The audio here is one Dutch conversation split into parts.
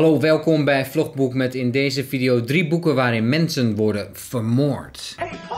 Hallo, welkom bij Vlogboek met in deze video drie boeken waarin mensen worden vermoord. Oh.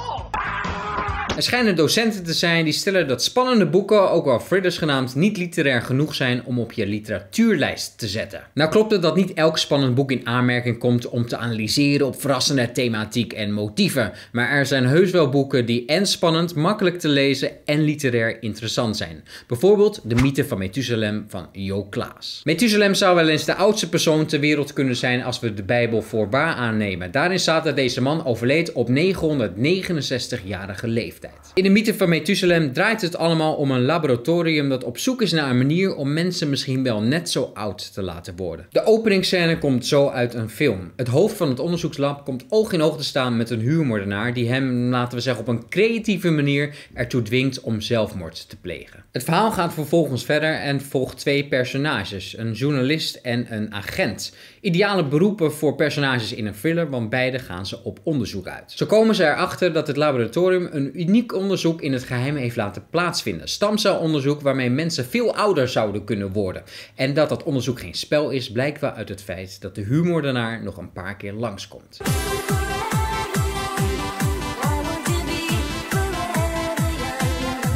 Er schijnen docenten te zijn die stellen dat spannende boeken, ook wel thrillers genaamd, niet literair genoeg zijn om op je literatuurlijst te zetten. Nou klopt het dat niet elk spannend boek in aanmerking komt om te analyseren op verrassende thematiek en motieven. Maar er zijn heus wel boeken die en spannend, makkelijk te lezen en literair interessant zijn. Bijvoorbeeld De mythe van Methuselem van Jo Klaas. Methuselem zou wel eens de oudste persoon ter wereld kunnen zijn als we de Bijbel voor waar aannemen. Daarin staat dat deze man overleed op 969-jarige leeftijd. In de mythe van Methuselem draait het allemaal om een laboratorium dat op zoek is naar een manier om mensen misschien wel net zo oud te laten worden. De openingsscène komt zo uit een film. Het hoofd van het onderzoekslab komt oog in oog te staan met een huurmoordenaar die hem, laten we zeggen, op een creatieve manier ertoe dwingt om zelfmoord te plegen. Het verhaal gaat vervolgens verder en volgt twee personages, een journalist en een agent. Ideale beroepen voor personages in een thriller, want beide gaan ze op onderzoek uit. Zo komen ze erachter dat het laboratorium een uniek onderzoek in het geheim heeft laten plaatsvinden. Stamcelonderzoek waarmee mensen veel ouder zouden kunnen worden. En dat dat onderzoek geen spel is, blijkt wel uit het feit dat de huurmoordenaar nog een paar keer langskomt.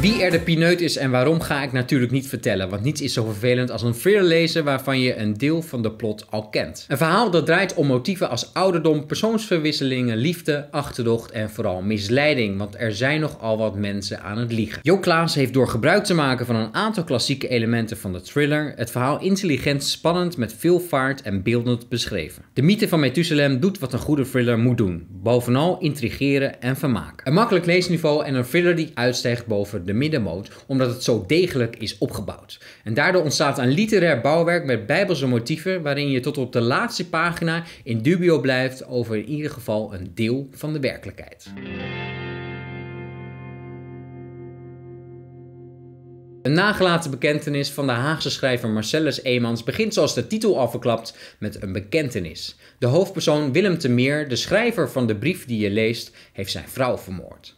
Wie er de pineut is en waarom ga ik natuurlijk niet vertellen, want niets is zo vervelend als een thriller lezen waarvan je een deel van de plot al kent. Een verhaal dat draait om motieven als ouderdom, persoonsverwisselingen, liefde, achterdocht en vooral misleiding, want er zijn nogal wat mensen aan het liegen. Jo Klaas heeft door gebruik te maken van een aantal klassieke elementen van de thriller het verhaal intelligent, spannend, met veel vaart en beeldend beschreven. De mythe van Methuselem doet wat een goede thriller moet doen, bovenal intrigeren en vermaken. Een makkelijk leesniveau en een thriller die uitstijgt boven de middenmoot, omdat het zo degelijk is opgebouwd. En daardoor ontstaat een literair bouwwerk met bijbelse motieven waarin je tot op de laatste pagina in dubio blijft over in ieder geval een deel van de werkelijkheid. Een nagelaten bekentenis van de Haagse schrijver Marcellus Eemans begint zoals de titel al verklapt met een bekentenis. De hoofdpersoon Willem Meer, de schrijver van de brief die je leest, heeft zijn vrouw vermoord.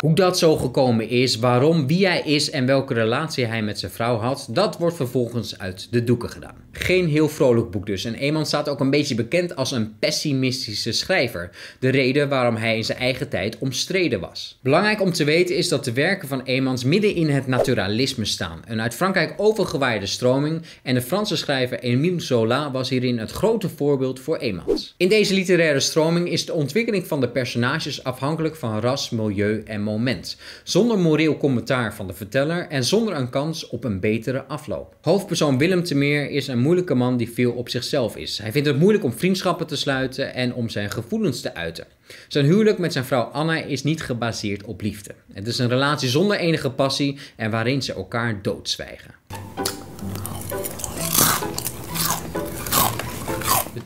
Hoe dat zo gekomen is, waarom, wie hij is en welke relatie hij met zijn vrouw had, dat wordt vervolgens uit de doeken gedaan. Geen heel vrolijk boek dus en Eman staat ook een beetje bekend als een pessimistische schrijver. De reden waarom hij in zijn eigen tijd omstreden was. Belangrijk om te weten is dat de werken van Emans midden in het naturalisme staan. Een uit Frankrijk overgewaaide stroming en de Franse schrijver Émile Zola was hierin het grote voorbeeld voor Emans. In deze literaire stroming is de ontwikkeling van de personages afhankelijk van ras, milieu en moment, zonder moreel commentaar van de verteller en zonder een kans op een betere afloop. Hoofdpersoon Willem Temeer is een moeilijke man die veel op zichzelf is. Hij vindt het moeilijk om vriendschappen te sluiten en om zijn gevoelens te uiten. Zijn huwelijk met zijn vrouw Anna is niet gebaseerd op liefde. Het is een relatie zonder enige passie en waarin ze elkaar doodzwijgen.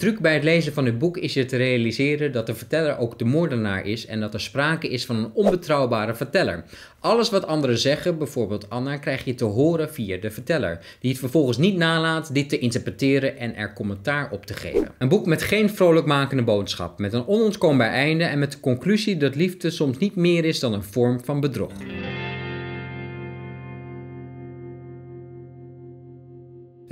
truc bij het lezen van dit boek is je te realiseren dat de verteller ook de moordenaar is en dat er sprake is van een onbetrouwbare verteller. Alles wat anderen zeggen, bijvoorbeeld Anna, krijg je te horen via de verteller, die het vervolgens niet nalaat dit te interpreteren en er commentaar op te geven. Een boek met geen vrolijkmakende boodschap, met een onontkoombaar einde en met de conclusie dat liefde soms niet meer is dan een vorm van bedrog.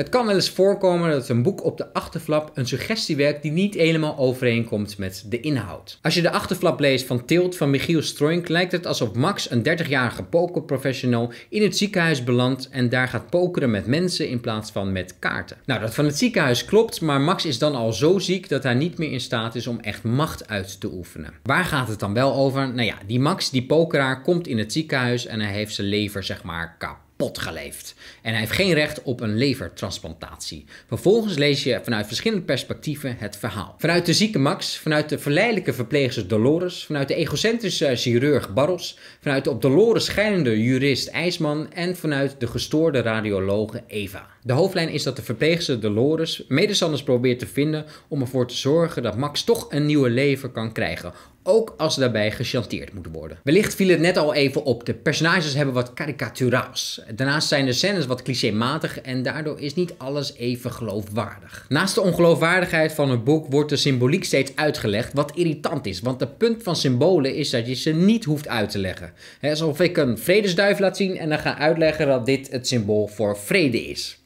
Het kan wel eens voorkomen dat een boek op de achterflap een suggestie werkt die niet helemaal overeenkomt met de inhoud. Als je de achterflap leest van Tilt van Michiel Stroink lijkt het alsof Max, een 30-jarige pokerprofessional, in het ziekenhuis belandt en daar gaat pokeren met mensen in plaats van met kaarten. Nou, dat van het ziekenhuis klopt, maar Max is dan al zo ziek dat hij niet meer in staat is om echt macht uit te oefenen. Waar gaat het dan wel over? Nou ja, die Max, die pokeraar, komt in het ziekenhuis en hij heeft zijn lever zeg maar kapot geleefd. En hij heeft geen recht op een levertransplantatie. Vervolgens lees je vanuit verschillende perspectieven het verhaal. Vanuit de zieke Max, vanuit de verleidelijke verpleegster Dolores, vanuit de egocentrische chirurg Barros, vanuit de op Dolores schijnende jurist IJsman en vanuit de gestoorde radiologe Eva. De hoofdlijn is dat de verpleegster Dolores medestanders probeert te vinden om ervoor te zorgen dat Max toch een nieuwe lever kan krijgen ook als ze daarbij gechanteerd moet worden. Wellicht viel het net al even op, de personages hebben wat karikaturaals. Daarnaast zijn de scènes wat clichématig en daardoor is niet alles even geloofwaardig. Naast de ongeloofwaardigheid van het boek wordt de symboliek steeds uitgelegd, wat irritant is, want de punt van symbolen is dat je ze niet hoeft uit te leggen. alsof ik een vredesduif laat zien en dan ga uitleggen dat dit het symbool voor vrede is.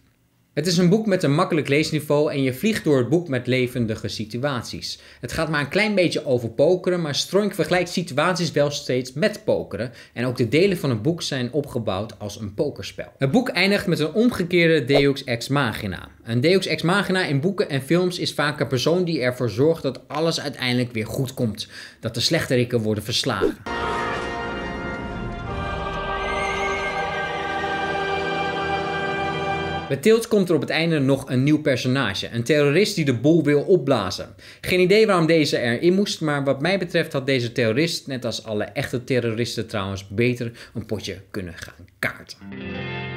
Het is een boek met een makkelijk leesniveau en je vliegt door het boek met levendige situaties. Het gaat maar een klein beetje over pokeren, maar Stroink vergelijkt situaties wel steeds met pokeren. En ook de delen van het boek zijn opgebouwd als een pokerspel. Het boek eindigt met een omgekeerde Deux Ex Machina. Een Deux Ex Machina in boeken en films is vaak een persoon die ervoor zorgt dat alles uiteindelijk weer goed komt. Dat de slechterikken worden verslagen. Bij Tilt komt er op het einde nog een nieuw personage. Een terrorist die de boel wil opblazen. Geen idee waarom deze erin moest, maar wat mij betreft had deze terrorist, net als alle echte terroristen trouwens, beter een potje kunnen gaan kaarten.